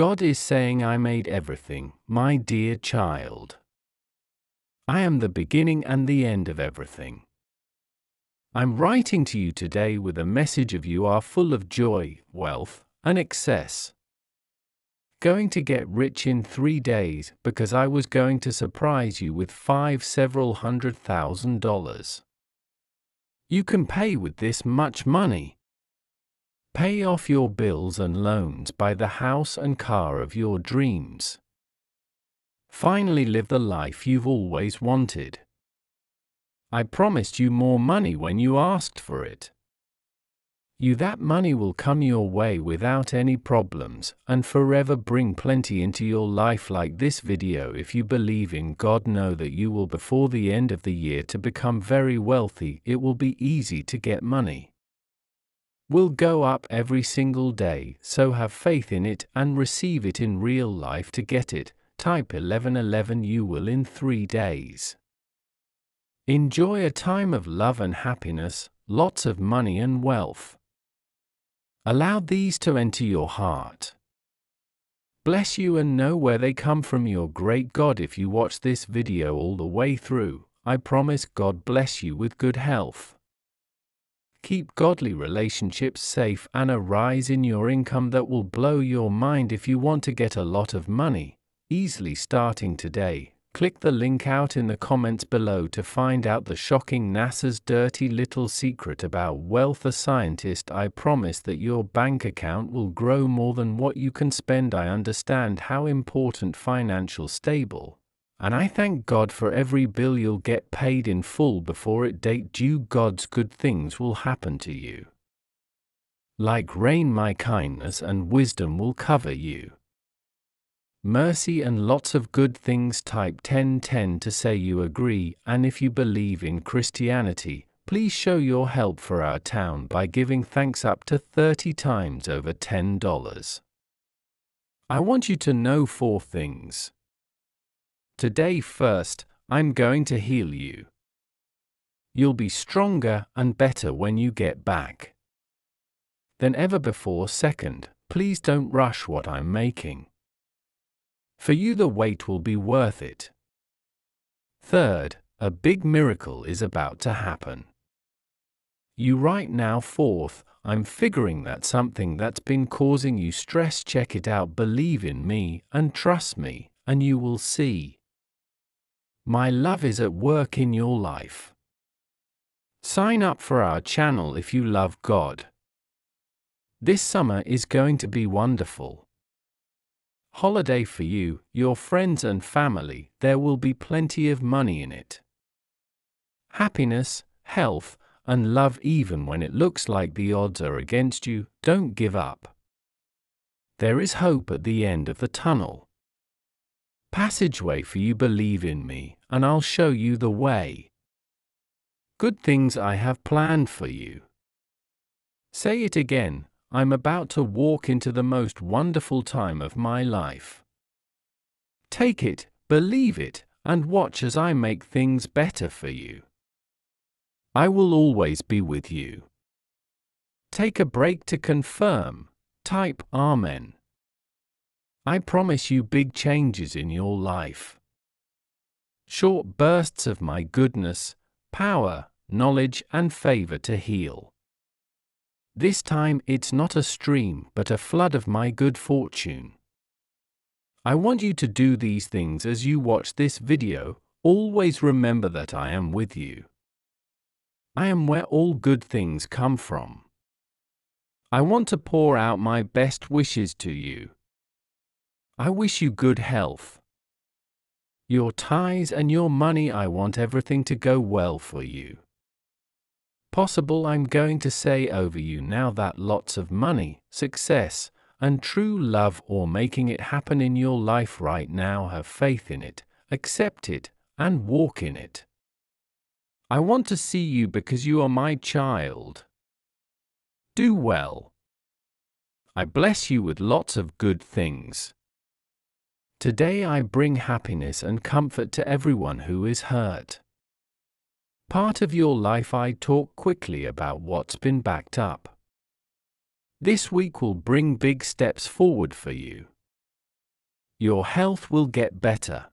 God is saying, I made everything, my dear child. I am the beginning and the end of everything. I'm writing to you today with a message of you are full of joy, wealth, and excess. Going to get rich in three days because I was going to surprise you with five several hundred thousand dollars. You can pay with this much money. Pay off your bills and loans by the house and car of your dreams. Finally, live the life you've always wanted. I promised you more money when you asked for it. You that money will come your way without any problems and forever bring plenty into your life like this video if you believe in God know that you will before the end of the year to become very wealthy it will be easy to get money will go up every single day, so have faith in it and receive it in real life to get it. Type 1111 you will in three days. Enjoy a time of love and happiness, lots of money and wealth. Allow these to enter your heart. Bless you and know where they come from your great God if you watch this video all the way through. I promise God bless you with good health. Keep godly relationships safe and a rise in your income that will blow your mind if you want to get a lot of money, easily starting today. Click the link out in the comments below to find out the shocking NASA's dirty little secret about wealth. A scientist, I promise that your bank account will grow more than what you can spend. I understand how important financial stable and I thank God for every bill you'll get paid in full before it date due God's good things will happen to you. Like rain my kindness and wisdom will cover you. Mercy and lots of good things type 1010 to say you agree and if you believe in Christianity, please show your help for our town by giving thanks up to 30 times over $10. I want you to know four things. Today first, I'm going to heal you. You'll be stronger and better when you get back. Than ever before second, please don't rush what I'm making. For you the wait will be worth it. Third, a big miracle is about to happen. You right now fourth, I'm figuring that something that's been causing you stress check it out believe in me and trust me and you will see. My love is at work in your life. Sign up for our channel if you love God. This summer is going to be wonderful. Holiday for you, your friends, and family, there will be plenty of money in it. Happiness, health, and love, even when it looks like the odds are against you, don't give up. There is hope at the end of the tunnel passageway for you believe in me, and I'll show you the way. Good things I have planned for you. Say it again, I'm about to walk into the most wonderful time of my life. Take it, believe it, and watch as I make things better for you. I will always be with you. Take a break to confirm. Type Amen. I promise you big changes in your life. Short bursts of my goodness, power, knowledge, and favor to heal. This time it's not a stream but a flood of my good fortune. I want you to do these things as you watch this video, always remember that I am with you. I am where all good things come from. I want to pour out my best wishes to you. I wish you good health. Your ties and your money, I want everything to go well for you. Possible I'm going to say over you now that lots of money, success, and true love or making it happen in your life right now have faith in it, accept it, and walk in it. I want to see you because you are my child. Do well. I bless you with lots of good things. Today I bring happiness and comfort to everyone who is hurt. Part of your life I talk quickly about what's been backed up. This week will bring big steps forward for you. Your health will get better.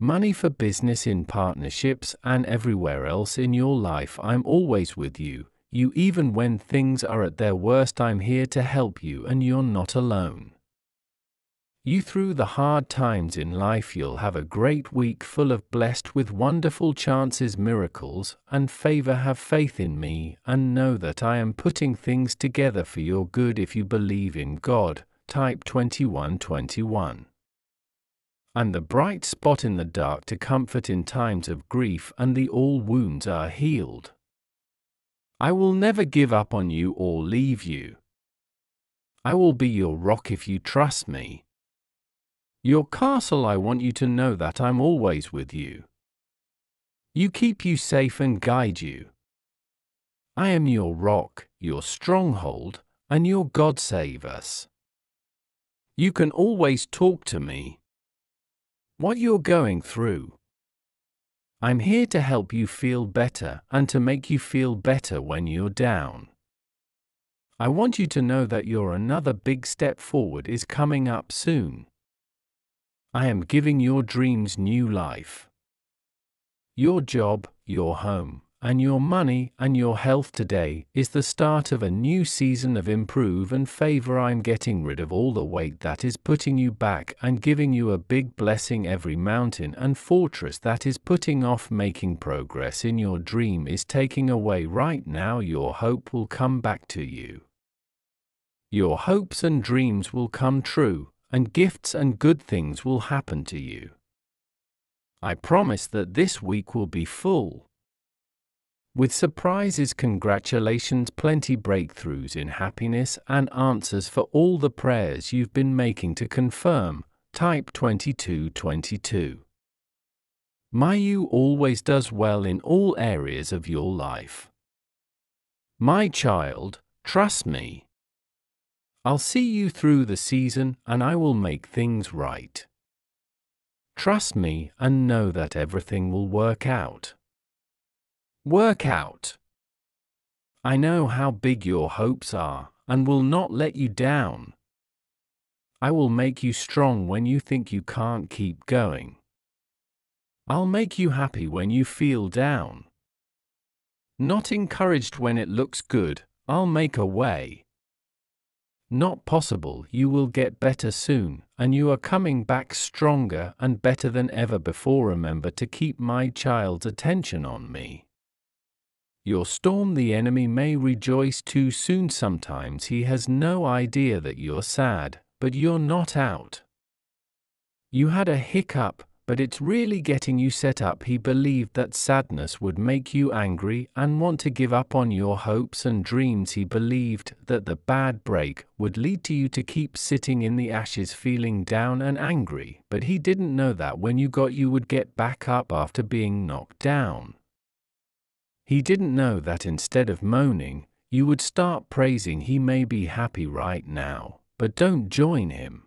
Money for business in partnerships and everywhere else in your life I'm always with you, you even when things are at their worst I'm here to help you and you're not alone you through the hard times in life you'll have a great week full of blessed with wonderful chances miracles and favor have faith in me and know that I am putting things together for your good if you believe in God type 2121 and the bright spot in the dark to comfort in times of grief and the all wounds are healed I will never give up on you or leave you I will be your rock if you trust me your castle, I want you to know that I'm always with you. You keep you safe and guide you. I am your rock, your stronghold, and your God save us. You can always talk to me. What you're going through. I'm here to help you feel better and to make you feel better when you're down. I want you to know that your another big step forward is coming up soon. I am giving your dreams new life. Your job, your home, and your money and your health today is the start of a new season of improve and favor. I'm getting rid of all the weight that is putting you back and giving you a big blessing. Every mountain and fortress that is putting off making progress in your dream is taking away right now. Your hope will come back to you. Your hopes and dreams will come true and gifts and good things will happen to you. I promise that this week will be full. With surprises, congratulations, plenty breakthroughs in happiness, and answers for all the prayers you've been making to confirm. Type 2222. Mayu always does well in all areas of your life. My child, trust me. I'll see you through the season and I will make things right. Trust me and know that everything will work out. Work out. I know how big your hopes are and will not let you down. I will make you strong when you think you can't keep going. I'll make you happy when you feel down. Not encouraged when it looks good, I'll make a way not possible, you will get better soon, and you are coming back stronger and better than ever before. Remember to keep my child's attention on me. Your storm the enemy may rejoice too soon. Sometimes he has no idea that you're sad, but you're not out. You had a hiccup, but it's really getting you set up. He believed that sadness would make you angry and want to give up on your hopes and dreams. He believed that the bad break would lead to you to keep sitting in the ashes feeling down and angry, but he didn't know that when you got you would get back up after being knocked down. He didn't know that instead of moaning, you would start praising he may be happy right now, but don't join him.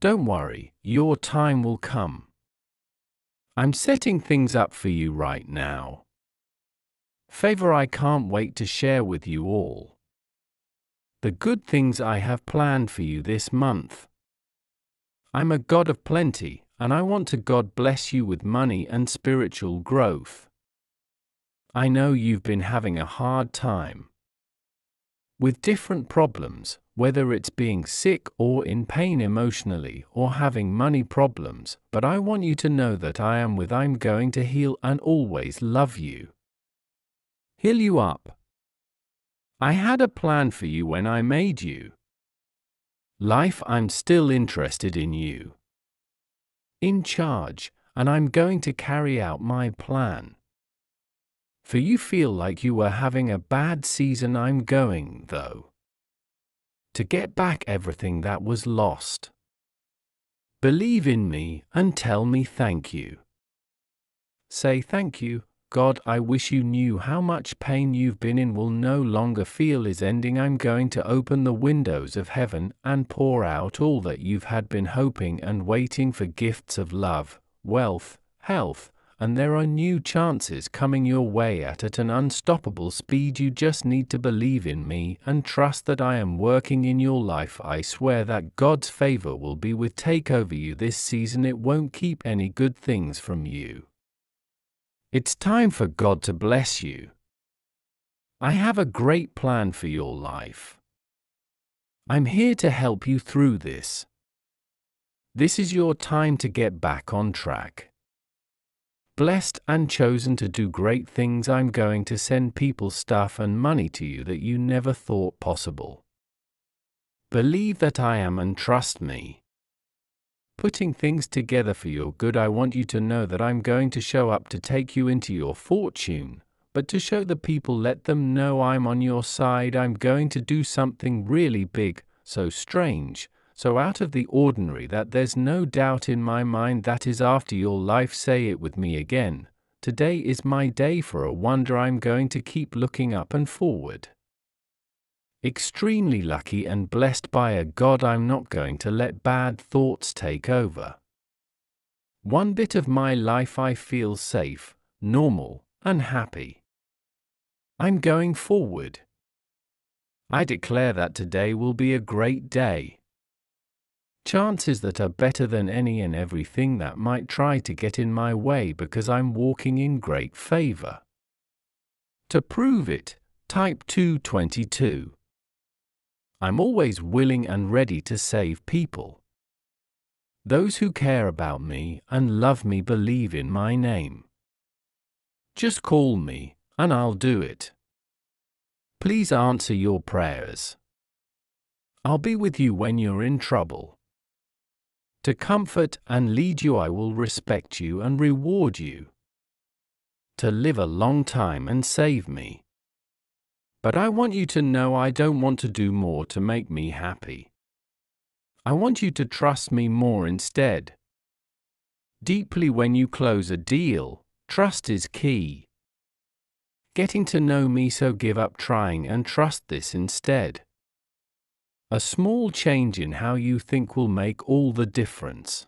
Don't worry, your time will come. I'm setting things up for you right now. Favor I can't wait to share with you all. The good things I have planned for you this month. I'm a God of plenty, and I want to God bless you with money and spiritual growth. I know you've been having a hard time with different problems, whether it's being sick or in pain emotionally or having money problems, but I want you to know that I am with I'm going to heal and always love you. Heal you up. I had a plan for you when I made you. Life, I'm still interested in you. In charge, and I'm going to carry out my plan. For you feel like you were having a bad season, I'm going, though to get back everything that was lost. Believe in me and tell me thank you. Say thank you, God, I wish you knew how much pain you've been in will no longer feel is ending. I'm going to open the windows of heaven and pour out all that you've had been hoping and waiting for gifts of love, wealth, health, and there are new chances coming your way at at an unstoppable speed. You just need to believe in me and trust that I am working in your life. I swear that God's favor will be with take over you this season. It won't keep any good things from you. It's time for God to bless you. I have a great plan for your life. I'm here to help you through this. This is your time to get back on track blessed and chosen to do great things, I'm going to send people stuff and money to you that you never thought possible. Believe that I am and trust me. Putting things together for your good, I want you to know that I'm going to show up to take you into your fortune, but to show the people, let them know I'm on your side, I'm going to do something really big, so strange, so out of the ordinary that there's no doubt in my mind that is after your life say it with me again, today is my day for a wonder I'm going to keep looking up and forward. Extremely lucky and blessed by a God I'm not going to let bad thoughts take over. One bit of my life I feel safe, normal, and happy. I'm going forward. I declare that today will be a great day. Chances that are better than any and everything that might try to get in my way because I'm walking in great favor. To prove it, type 222. I'm always willing and ready to save people. Those who care about me and love me believe in my name. Just call me, and I'll do it. Please answer your prayers. I'll be with you when you're in trouble. To comfort and lead you, I will respect you and reward you. To live a long time and save me. But I want you to know I don't want to do more to make me happy. I want you to trust me more instead. Deeply, when you close a deal, trust is key. Getting to know me, so give up trying and trust this instead. A small change in how you think will make all the difference.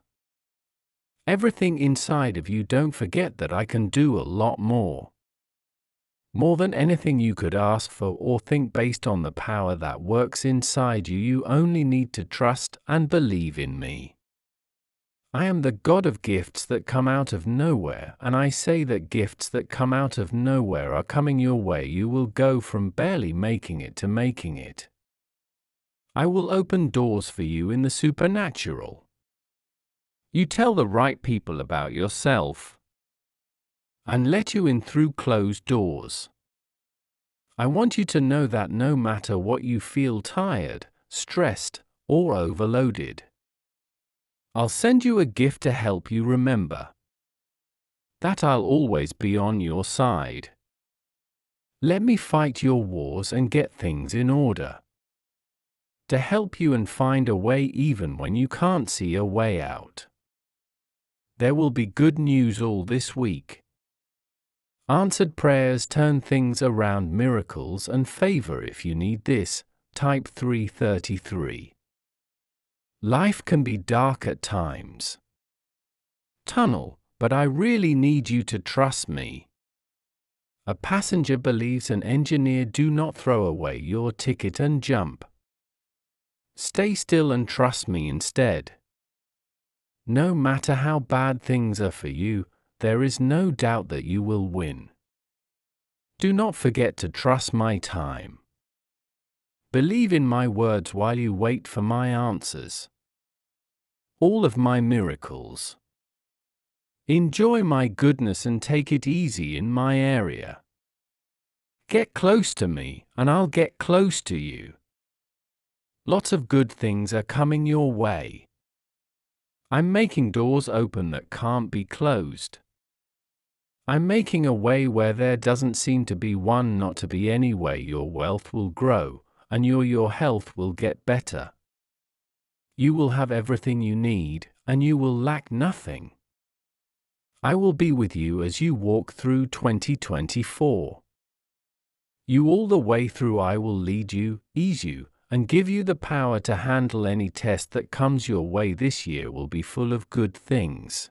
Everything inside of you don't forget that I can do a lot more. More than anything you could ask for or think based on the power that works inside you, you only need to trust and believe in me. I am the God of gifts that come out of nowhere, and I say that gifts that come out of nowhere are coming your way. You will go from barely making it to making it. I will open doors for you in the supernatural. You tell the right people about yourself and let you in through closed doors. I want you to know that no matter what you feel tired, stressed, or overloaded, I'll send you a gift to help you remember that I'll always be on your side. Let me fight your wars and get things in order to help you and find a way even when you can't see a way out. There will be good news all this week. Answered prayers turn things around miracles and favor if you need this. Type 333. Life can be dark at times. Tunnel, but I really need you to trust me. A passenger believes an engineer do not throw away your ticket and jump. Stay still and trust me instead. No matter how bad things are for you, there is no doubt that you will win. Do not forget to trust my time. Believe in my words while you wait for my answers. All of my miracles. Enjoy my goodness and take it easy in my area. Get close to me, and I'll get close to you. Lots of good things are coming your way. I'm making doors open that can't be closed. I'm making a way where there doesn't seem to be one not to be any way your wealth will grow, and your, your health will get better. You will have everything you need, and you will lack nothing. I will be with you as you walk through 2024. You all the way through I will lead you, ease you, and give you the power to handle any test that comes your way this year will be full of good things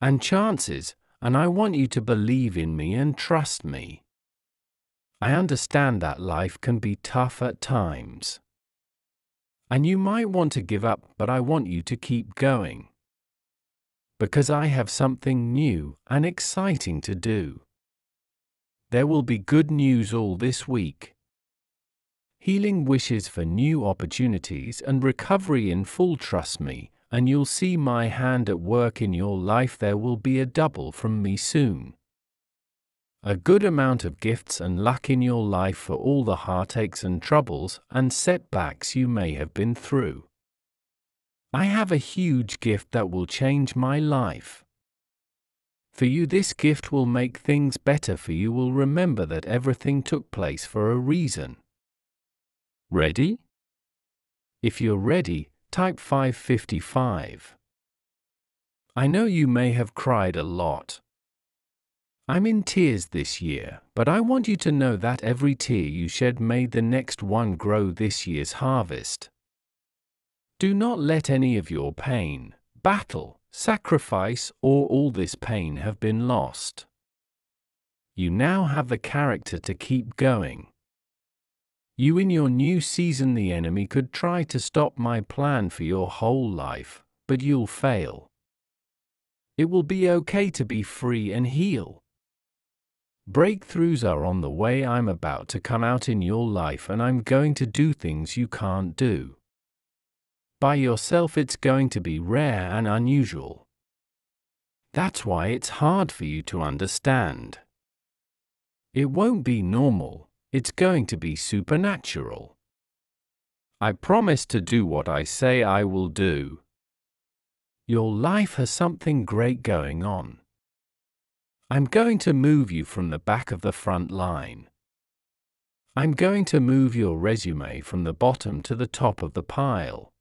and chances, and I want you to believe in me and trust me. I understand that life can be tough at times. And you might want to give up, but I want you to keep going. Because I have something new and exciting to do. There will be good news all this week, healing wishes for new opportunities and recovery in full. Trust me, and you'll see my hand at work in your life. There will be a double from me soon. A good amount of gifts and luck in your life for all the heartaches and troubles and setbacks you may have been through. I have a huge gift that will change my life. For you, this gift will make things better for you. Will remember that everything took place for a reason. Ready? If you're ready, type 555. I know you may have cried a lot. I'm in tears this year, but I want you to know that every tear you shed made the next one grow this year's harvest. Do not let any of your pain, battle, sacrifice, or all this pain have been lost. You now have the character to keep going. You in your new season the enemy could try to stop my plan for your whole life, but you'll fail. It will be okay to be free and heal. Breakthroughs are on the way. I'm about to come out in your life and I'm going to do things you can't do. By yourself, it's going to be rare and unusual. That's why it's hard for you to understand. It won't be normal. It's going to be supernatural. I promise to do what I say I will do. Your life has something great going on. I'm going to move you from the back of the front line. I'm going to move your resume from the bottom to the top of the pile.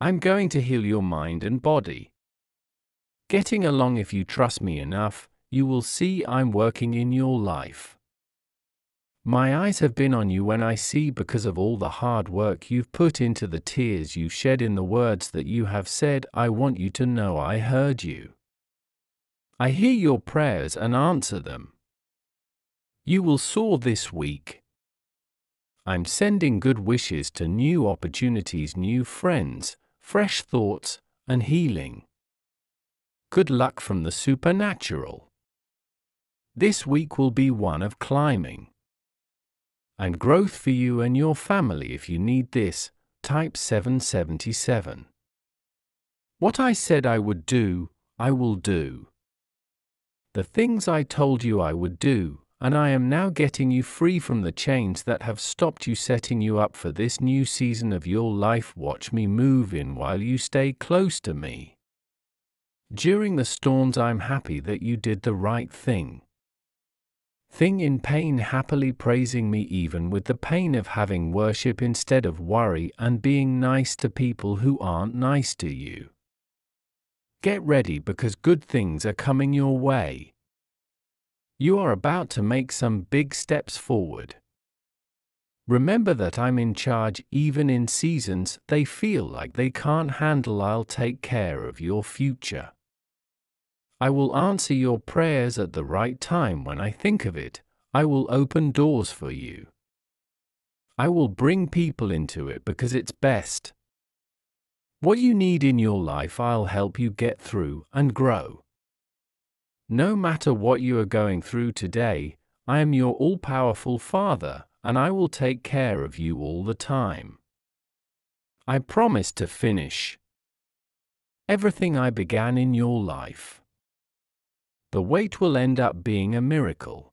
I'm going to heal your mind and body. Getting along if you trust me enough, you will see I'm working in your life. My eyes have been on you when I see because of all the hard work you've put into the tears you shed in the words that you have said, I want you to know I heard you. I hear your prayers and answer them. You will soar this week. I'm sending good wishes to new opportunities, new friends, fresh thoughts, and healing. Good luck from the supernatural. This week will be one of climbing and growth for you and your family if you need this. Type 777. What I said I would do, I will do. The things I told you I would do, and I am now getting you free from the chains that have stopped you, setting you up for this new season of your life. Watch me move in while you stay close to me. During the storms, I'm happy that you did the right thing thing in pain happily praising me even with the pain of having worship instead of worry and being nice to people who aren't nice to you. Get ready because good things are coming your way. You are about to make some big steps forward. Remember that I'm in charge even in seasons they feel like they can't handle I'll take care of your future. I will answer your prayers at the right time when I think of it. I will open doors for you. I will bring people into it because it's best. What you need in your life, I'll help you get through and grow. No matter what you are going through today, I am your all powerful Father, and I will take care of you all the time. I promise to finish everything I began in your life the wait will end up being a miracle.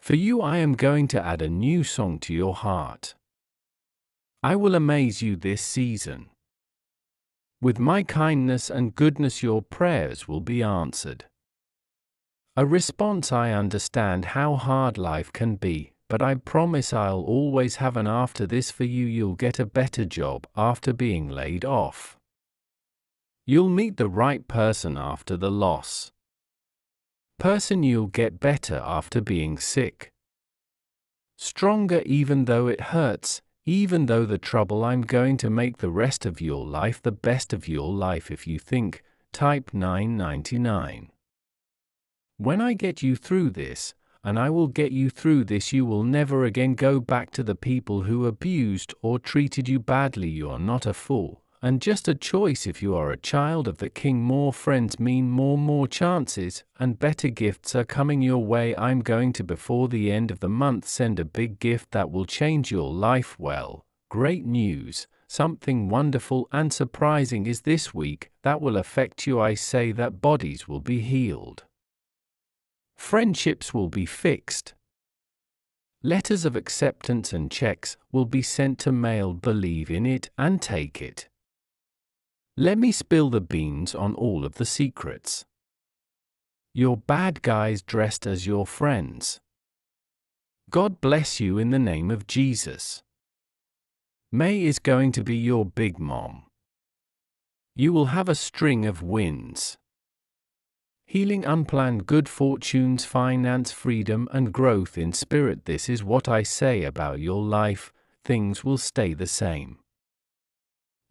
For you, I am going to add a new song to your heart. I will amaze you this season. With my kindness and goodness, your prayers will be answered. A response I understand how hard life can be, but I promise I'll always have an after this for you. You'll get a better job after being laid off. You'll meet the right person after the loss person you'll get better after being sick. Stronger even though it hurts, even though the trouble I'm going to make the rest of your life the best of your life if you think, type 999. When I get you through this, and I will get you through this, you will never again go back to the people who abused or treated you badly. You are not a fool, and just a choice if you are a child of the king. More friends mean more, more chances, and better gifts are coming your way. I'm going to, before the end of the month, send a big gift that will change your life. Well, great news! Something wonderful and surprising is this week that will affect you. I say that bodies will be healed, friendships will be fixed. Letters of acceptance and checks will be sent to mail. Believe in it and take it. Let me spill the beans on all of the secrets. Your bad guys dressed as your friends. God bless you in the name of Jesus. May is going to be your big mom. You will have a string of wins. Healing unplanned good fortunes, finance, freedom, and growth in spirit. This is what I say about your life, things will stay the same.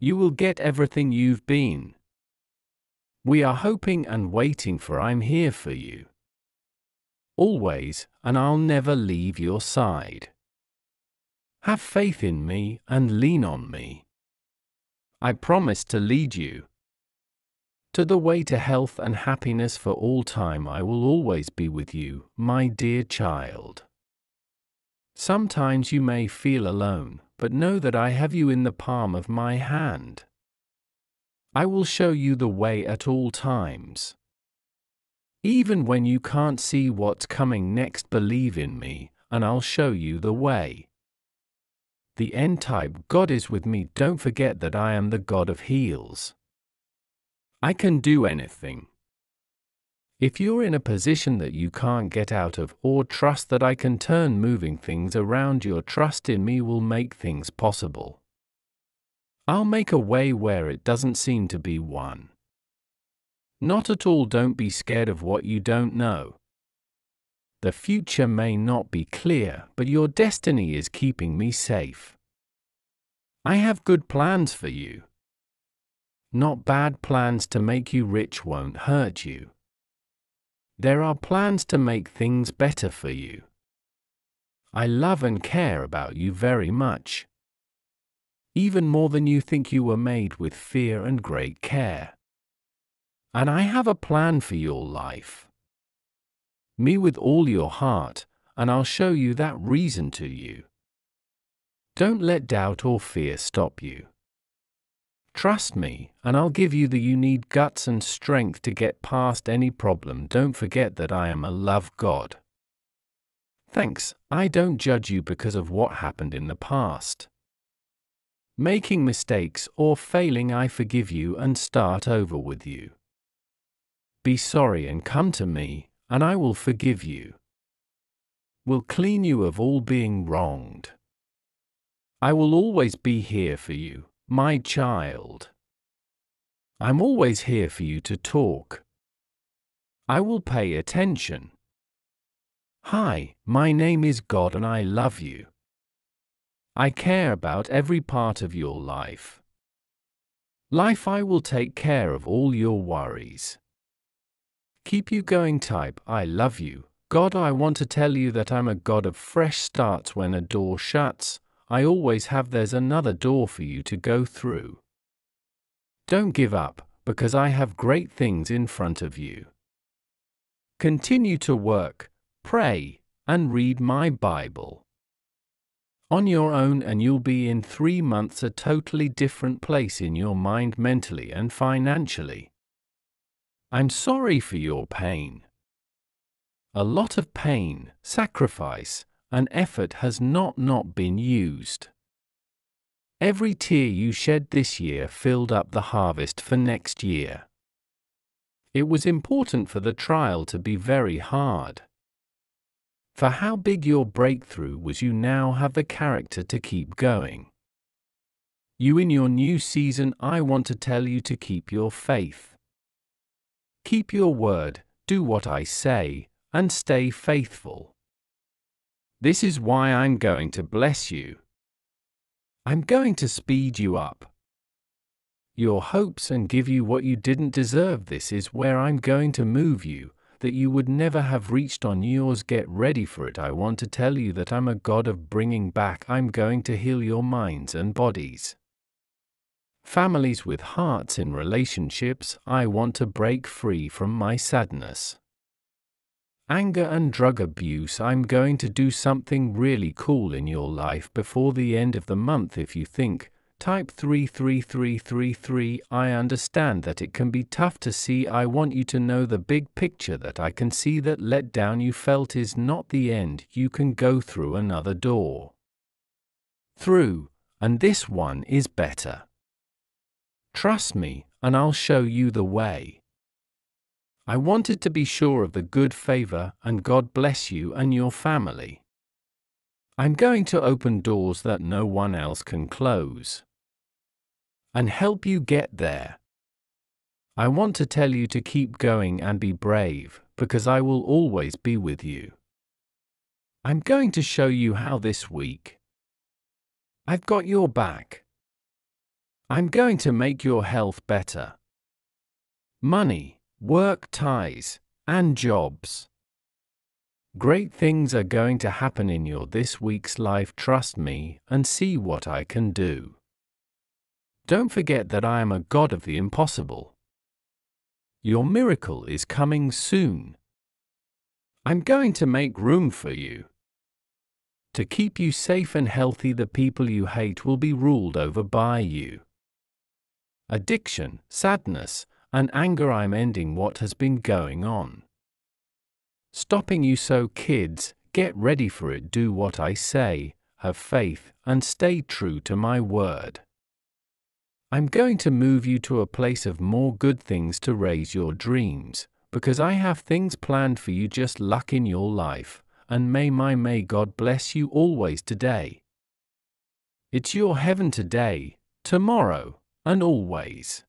You will get everything you've been. We are hoping and waiting for I'm here for you. Always, and I'll never leave your side. Have faith in me and lean on me. I promise to lead you. To the way to health and happiness for all time, I will always be with you, my dear child. Sometimes you may feel alone, but know that I have you in the palm of my hand. I will show you the way at all times. Even when you can't see what's coming next, believe in me, and I'll show you the way. The end type God is with me. Don't forget that I am the God of heals. I can do anything. If you're in a position that you can't get out of, or trust that I can turn moving things around, your trust in me will make things possible. I'll make a way where it doesn't seem to be one. Not at all, don't be scared of what you don't know. The future may not be clear, but your destiny is keeping me safe. I have good plans for you. Not bad plans to make you rich won't hurt you. There are plans to make things better for you. I love and care about you very much. Even more than you think you were made with fear and great care. And I have a plan for your life. Me with all your heart, and I'll show you that reason to you. Don't let doubt or fear stop you. Trust me, and I'll give you the you need guts and strength to get past any problem. Don't forget that I am a love God. Thanks, I don't judge you because of what happened in the past. Making mistakes or failing, I forgive you and start over with you. Be sorry and come to me, and I will forgive you. Will clean you of all being wronged. I will always be here for you, my child. I'm always here for you to talk. I will pay attention. Hi, my name is God and I love you. I care about every part of your life. Life I will take care of all your worries. Keep you going type I love you. God I want to tell you that I'm a God of fresh starts when a door shuts, I always have there's another door for you to go through. Don't give up, because I have great things in front of you. Continue to work, pray, and read my Bible. On your own, and you'll be in three months a totally different place in your mind mentally and financially. I'm sorry for your pain. A lot of pain, sacrifice, an effort has not not been used. Every tear you shed this year filled up the harvest for next year. It was important for the trial to be very hard. For how big your breakthrough was, you now have the character to keep going. You in your new season, I want to tell you to keep your faith. Keep your word, do what I say, and stay faithful. This is why I'm going to bless you. I'm going to speed you up. Your hopes and give you what you didn't deserve. This is where I'm going to move you, that you would never have reached on yours. Get ready for it. I want to tell you that I'm a God of bringing back. I'm going to heal your minds and bodies. Families with hearts in relationships, I want to break free from my sadness anger and drug abuse, I'm going to do something really cool in your life before the end of the month if you think. Type 33333 I understand that it can be tough to see. I want you to know the big picture that I can see that let down you felt is not the end. You can go through another door. Through, and this one is better. Trust me, and I'll show you the way. I wanted to be sure of the good favor and God bless you and your family. I'm going to open doors that no one else can close and help you get there. I want to tell you to keep going and be brave because I will always be with you. I'm going to show you how this week. I've got your back. I'm going to make your health better. Money work ties, and jobs. Great things are going to happen in your this week's life, trust me, and see what I can do. Don't forget that I am a God of the impossible. Your miracle is coming soon. I'm going to make room for you. To keep you safe and healthy, the people you hate will be ruled over by you. Addiction, sadness, and anger I'm ending what has been going on. Stopping you so, kids, get ready for it, do what I say, have faith, and stay true to my word. I'm going to move you to a place of more good things to raise your dreams, because I have things planned for you just luck in your life, and may my may God bless you always today. It's your heaven today, tomorrow, and always.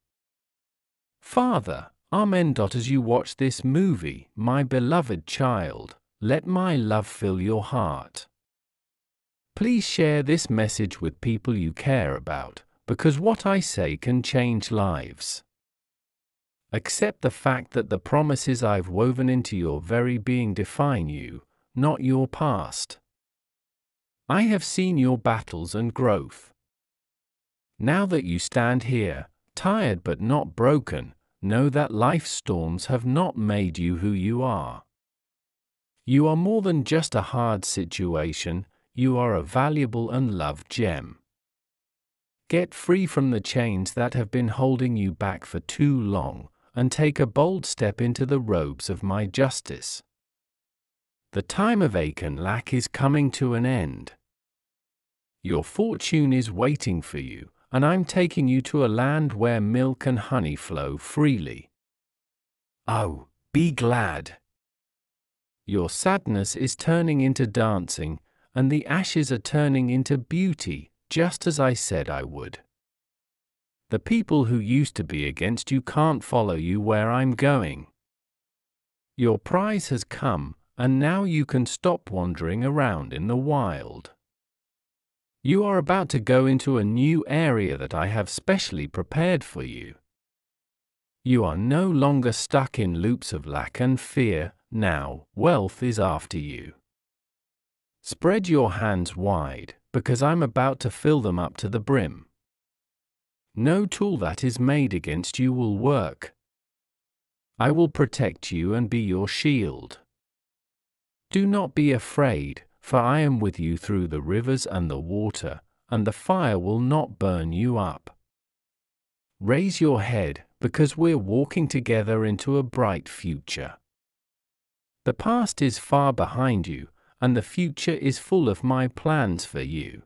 Father, Amen. As you watch this movie, my beloved child, let my love fill your heart. Please share this message with people you care about, because what I say can change lives. Accept the fact that the promises I've woven into your very being define you, not your past. I have seen your battles and growth. Now that you stand here, tired but not broken, know that life's storms have not made you who you are. You are more than just a hard situation, you are a valuable and loved gem. Get free from the chains that have been holding you back for too long, and take a bold step into the robes of my justice. The time of ache lack is coming to an end. Your fortune is waiting for you, and I'm taking you to a land where milk and honey flow freely. Oh, be glad. Your sadness is turning into dancing, and the ashes are turning into beauty, just as I said I would. The people who used to be against you can't follow you where I'm going. Your prize has come, and now you can stop wandering around in the wild. You are about to go into a new area that I have specially prepared for you. You are no longer stuck in loops of lack and fear, now, wealth is after you. Spread your hands wide, because I'm about to fill them up to the brim. No tool that is made against you will work. I will protect you and be your shield. Do not be afraid, for I am with you through the rivers and the water, and the fire will not burn you up. Raise your head, because we're walking together into a bright future. The past is far behind you, and the future is full of my plans for you.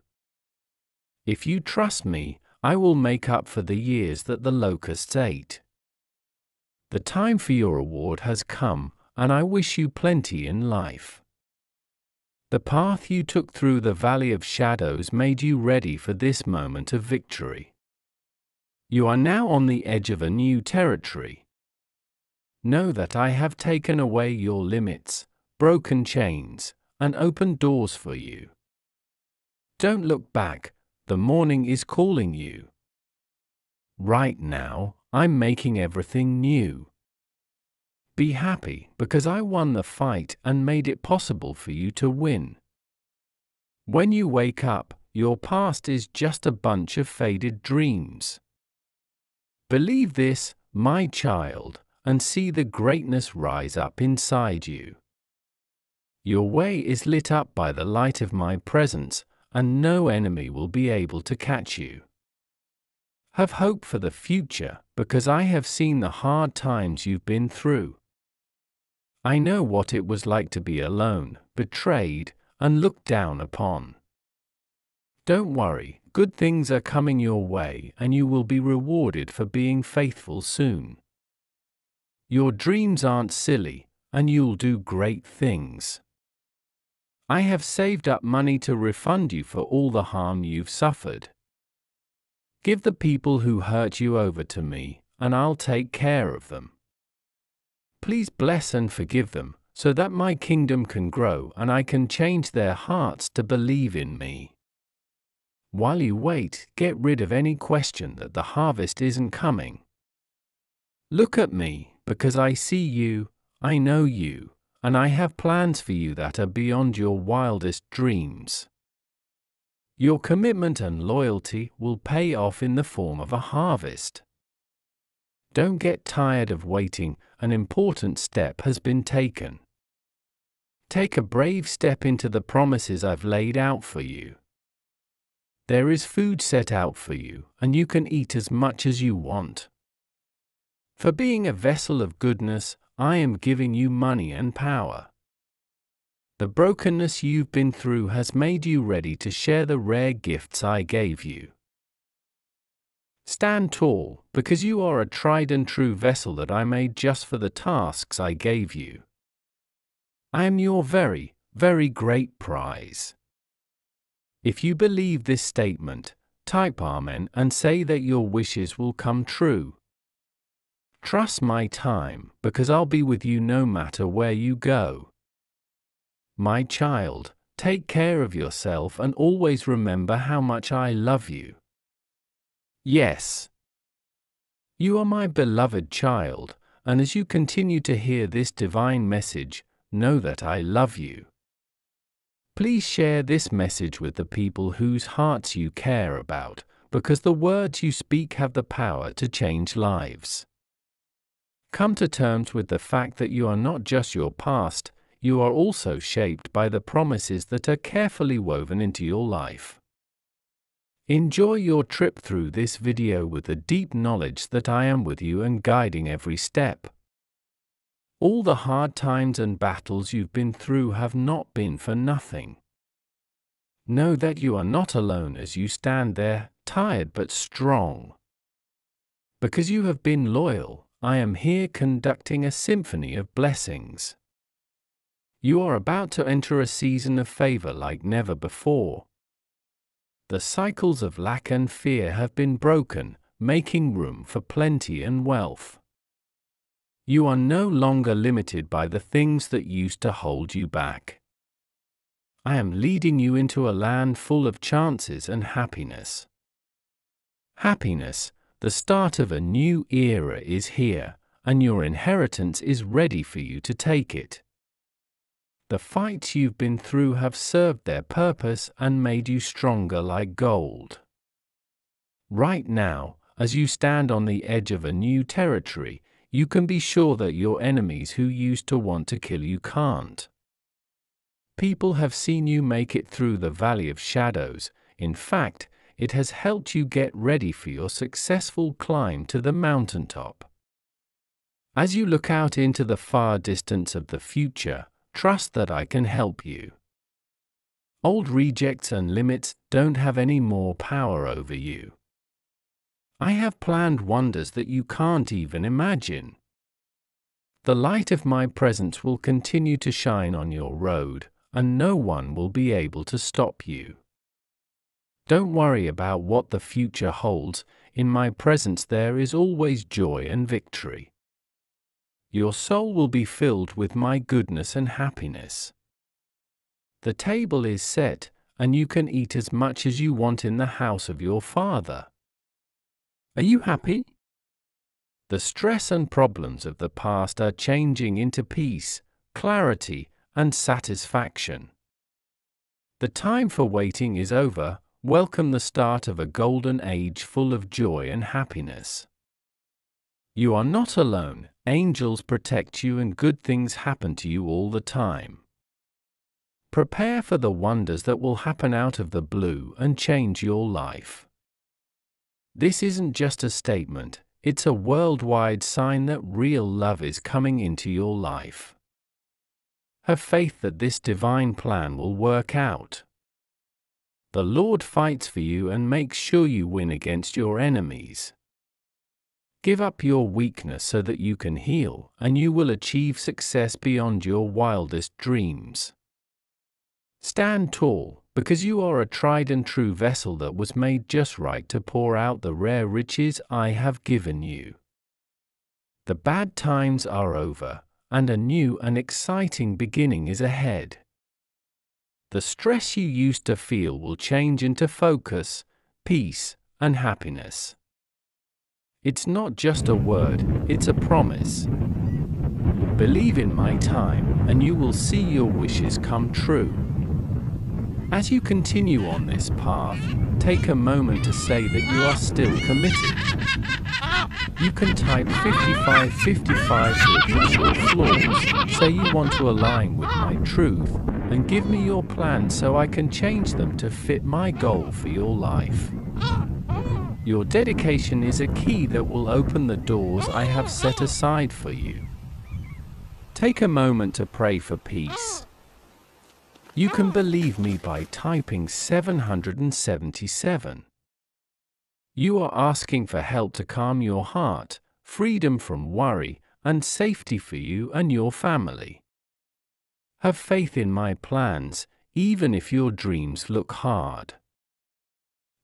If you trust me, I will make up for the years that the locusts ate. The time for your award has come, and I wish you plenty in life. The path you took through the valley of shadows made you ready for this moment of victory. You are now on the edge of a new territory. Know that I have taken away your limits, broken chains, and opened doors for you. Don't look back, the morning is calling you. Right now, I'm making everything new. Be happy because I won the fight and made it possible for you to win. When you wake up, your past is just a bunch of faded dreams. Believe this, my child, and see the greatness rise up inside you. Your way is lit up by the light of my presence, and no enemy will be able to catch you. Have hope for the future, because I have seen the hard times you've been through. I know what it was like to be alone, betrayed, and looked down upon. Don't worry, good things are coming your way and you will be rewarded for being faithful soon. Your dreams aren't silly, and you'll do great things. I have saved up money to refund you for all the harm you've suffered. Give the people who hurt you over to me, and I'll take care of them. Please bless and forgive them, so that my kingdom can grow and I can change their hearts to believe in me. While you wait, get rid of any question that the harvest isn't coming. Look at me, because I see you, I know you, and I have plans for you that are beyond your wildest dreams. Your commitment and loyalty will pay off in the form of a harvest. Don't get tired of waiting, an important step has been taken. Take a brave step into the promises I've laid out for you. There is food set out for you, and you can eat as much as you want. For being a vessel of goodness, I am giving you money and power. The brokenness you've been through has made you ready to share the rare gifts I gave you. Stand tall, because you are a tried and true vessel that I made just for the tasks I gave you. I am your very, very great prize. If you believe this statement, type Amen and say that your wishes will come true. Trust my time, because I'll be with you no matter where you go. My child, take care of yourself and always remember how much I love you. Yes. You are my beloved child, and as you continue to hear this divine message, know that I love you. Please share this message with the people whose hearts you care about, because the words you speak have the power to change lives. Come to terms with the fact that you are not just your past, you are also shaped by the promises that are carefully woven into your life. Enjoy your trip through this video with the deep knowledge that I am with you and guiding every step. All the hard times and battles you've been through have not been for nothing. Know that you are not alone as you stand there, tired but strong. Because you have been loyal, I am here conducting a symphony of blessings. You are about to enter a season of favor like never before, the cycles of lack and fear have been broken, making room for plenty and wealth. You are no longer limited by the things that used to hold you back. I am leading you into a land full of chances and happiness. Happiness, the start of a new era, is here, and your inheritance is ready for you to take it. The fights you've been through have served their purpose and made you stronger like gold. Right now, as you stand on the edge of a new territory, you can be sure that your enemies who used to want to kill you can't. People have seen you make it through the Valley of Shadows, in fact, it has helped you get ready for your successful climb to the mountaintop. As you look out into the far distance of the future, Trust that I can help you. Old rejects and limits don't have any more power over you. I have planned wonders that you can't even imagine. The light of my presence will continue to shine on your road, and no one will be able to stop you. Don't worry about what the future holds, in my presence there is always joy and victory. Your soul will be filled with my goodness and happiness. The table is set, and you can eat as much as you want in the house of your Father. Are you happy? The stress and problems of the past are changing into peace, clarity, and satisfaction. The time for waiting is over. Welcome the start of a golden age full of joy and happiness. You are not alone, Angels protect you and good things happen to you all the time. Prepare for the wonders that will happen out of the blue and change your life. This isn't just a statement, it's a worldwide sign that real love is coming into your life. Have faith that this divine plan will work out. The Lord fights for you and makes sure you win against your enemies. Give up your weakness so that you can heal, and you will achieve success beyond your wildest dreams. Stand tall, because you are a tried and true vessel that was made just right to pour out the rare riches I have given you. The bad times are over, and a new and exciting beginning is ahead. The stress you used to feel will change into focus, peace, and happiness. It's not just a word, it's a promise. Believe in my time, and you will see your wishes come true. As you continue on this path, take a moment to say that you are still committed. You can type 5555 ribbons your flaws, say you want to align with my truth, and give me your plan so I can change them to fit my goal for your life. Your dedication is a key that will open the doors I have set aside for you. Take a moment to pray for peace. You can believe me by typing 777. You are asking for help to calm your heart, freedom from worry, and safety for you and your family. Have faith in my plans, even if your dreams look hard.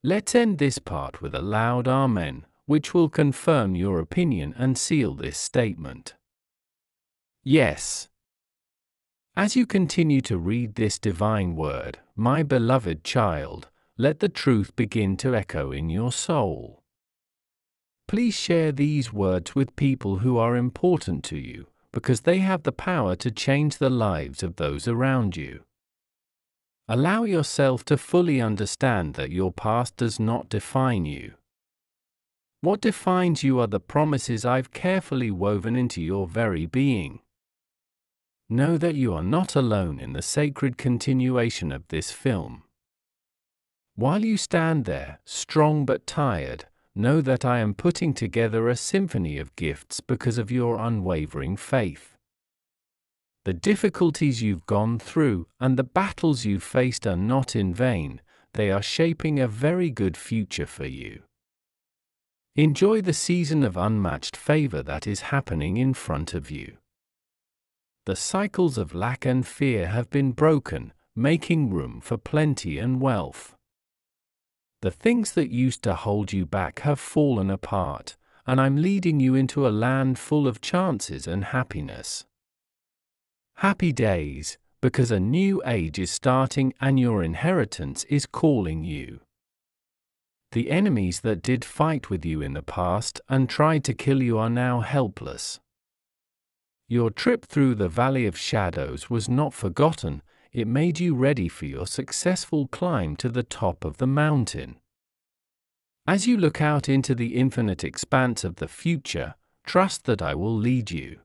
Let's end this part with a loud Amen, which will confirm your opinion and seal this statement. Yes. As you continue to read this divine word, my beloved child, let the truth begin to echo in your soul. Please share these words with people who are important to you, because they have the power to change the lives of those around you. Allow yourself to fully understand that your past does not define you. What defines you are the promises I've carefully woven into your very being. Know that you are not alone in the sacred continuation of this film. While you stand there, strong but tired, know that I am putting together a symphony of gifts because of your unwavering faith. The difficulties you've gone through and the battles you've faced are not in vain, they are shaping a very good future for you. Enjoy the season of unmatched favor that is happening in front of you. The cycles of lack and fear have been broken, making room for plenty and wealth. The things that used to hold you back have fallen apart, and I'm leading you into a land full of chances and happiness. Happy days, because a new age is starting and your inheritance is calling you. The enemies that did fight with you in the past and tried to kill you are now helpless. Your trip through the Valley of Shadows was not forgotten, it made you ready for your successful climb to the top of the mountain. As you look out into the infinite expanse of the future, trust that I will lead you.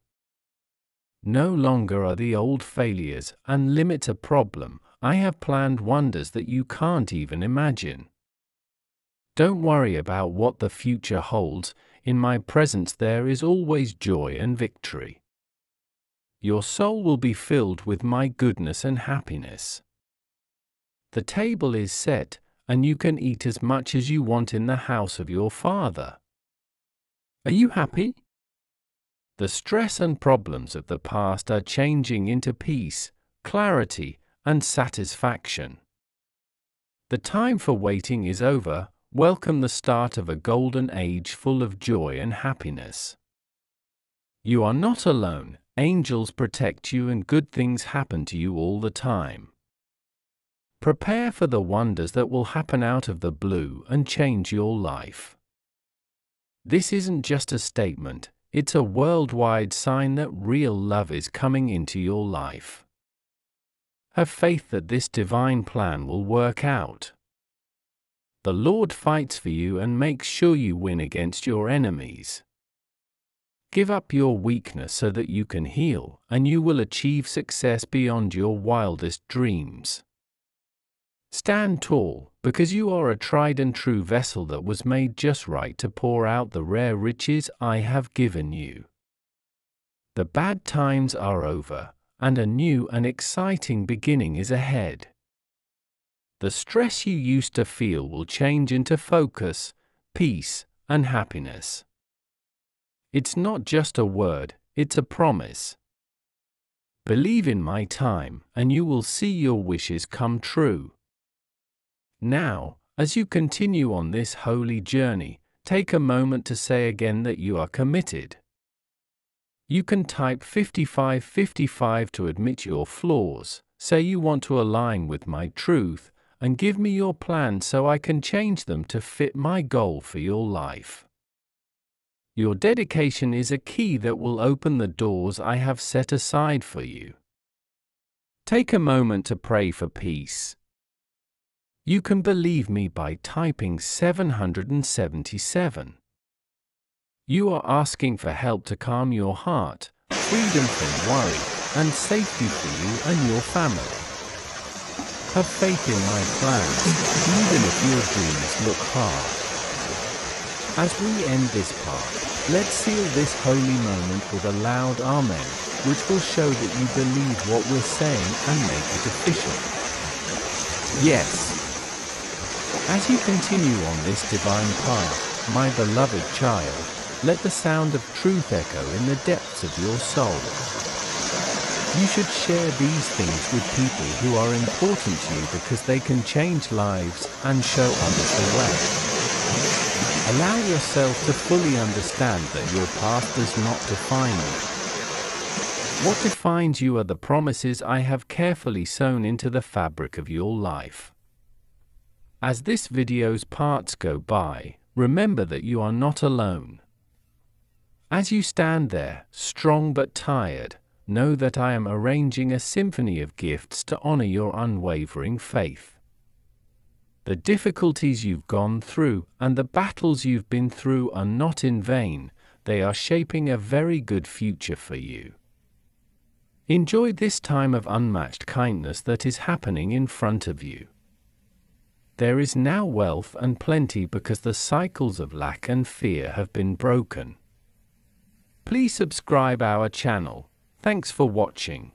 No longer are the old failures and limits a problem. I have planned wonders that you can't even imagine. Don't worry about what the future holds. In my presence, there is always joy and victory. Your soul will be filled with my goodness and happiness. The table is set, and you can eat as much as you want in the house of your father. Are you happy? The stress and problems of the past are changing into peace, clarity, and satisfaction. The time for waiting is over. Welcome the start of a golden age full of joy and happiness. You are not alone, angels protect you, and good things happen to you all the time. Prepare for the wonders that will happen out of the blue and change your life. This isn't just a statement, it's a worldwide sign that real love is coming into your life. Have faith that this divine plan will work out. The Lord fights for you and makes sure you win against your enemies. Give up your weakness so that you can heal, and you will achieve success beyond your wildest dreams. Stand tall, because you are a tried and true vessel that was made just right to pour out the rare riches I have given you. The bad times are over, and a new and exciting beginning is ahead. The stress you used to feel will change into focus, peace, and happiness. It's not just a word, it's a promise. Believe in my time, and you will see your wishes come true. Now, as you continue on this holy journey, take a moment to say again that you are committed. You can type 5555 to admit your flaws, say you want to align with my truth, and give me your plan so I can change them to fit my goal for your life. Your dedication is a key that will open the doors I have set aside for you. Take a moment to pray for peace. You can believe me by typing 777. You are asking for help to calm your heart, freedom from worry, and safety for you and your family. Have faith in my plans, even if your dreams look hard. As we end this part, let's seal this holy moment with a loud Amen, which will show that you believe what we're saying and make it official. Yes. As you continue on this divine path, my beloved child, let the sound of truth echo in the depths of your soul. You should share these things with people who are important to you because they can change lives and show others the way. Allow yourself to fully understand that your past does not define you. What defines you are the promises I have carefully sewn into the fabric of your life. As this video's parts go by, remember that you are not alone. As you stand there, strong but tired, know that I am arranging a symphony of gifts to honor your unwavering faith. The difficulties you've gone through and the battles you've been through are not in vain, they are shaping a very good future for you. Enjoy this time of unmatched kindness that is happening in front of you. There is now wealth and plenty because the cycles of lack and fear have been broken. Please subscribe our channel. Thanks for watching.